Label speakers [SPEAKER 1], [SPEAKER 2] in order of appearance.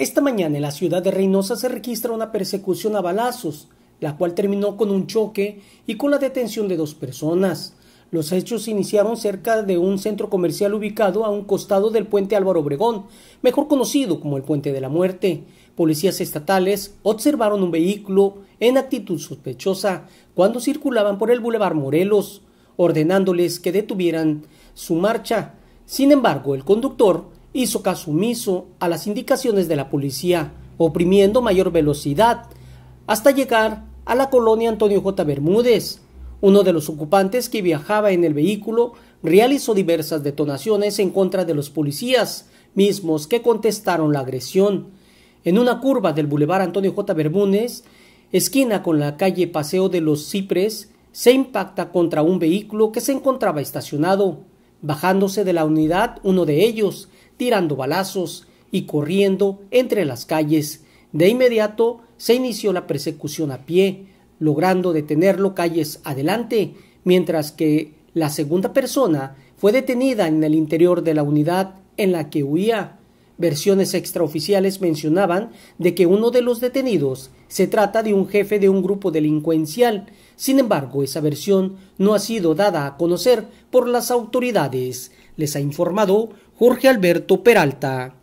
[SPEAKER 1] Esta mañana en la ciudad de Reynosa se registra una persecución a balazos, la cual terminó con un choque y con la detención de dos personas. Los hechos iniciaron cerca de un centro comercial ubicado a un costado del puente Álvaro Obregón, mejor conocido como el puente de la muerte. Policías estatales observaron un vehículo en actitud sospechosa cuando circulaban por el Boulevard Morelos, ordenándoles que detuvieran su marcha. Sin embargo, el conductor hizo caso omiso a las indicaciones de la policía, oprimiendo mayor velocidad, hasta llegar a la colonia Antonio J. Bermúdez. Uno de los ocupantes que viajaba en el vehículo realizó diversas detonaciones en contra de los policías, mismos que contestaron la agresión. En una curva del Boulevard Antonio J. Bermúdez, esquina con la calle Paseo de los Cipres, se impacta contra un vehículo que se encontraba estacionado. Bajándose de la unidad, uno de ellos tirando balazos y corriendo entre las calles. De inmediato se inició la persecución a pie, logrando detenerlo calles adelante, mientras que la segunda persona fue detenida en el interior de la unidad en la que huía. Versiones extraoficiales mencionaban de que uno de los detenidos se trata de un jefe de un grupo delincuencial. Sin embargo, esa versión no ha sido dada a conocer por las autoridades. Les ha informado Jorge Alberto Peralta.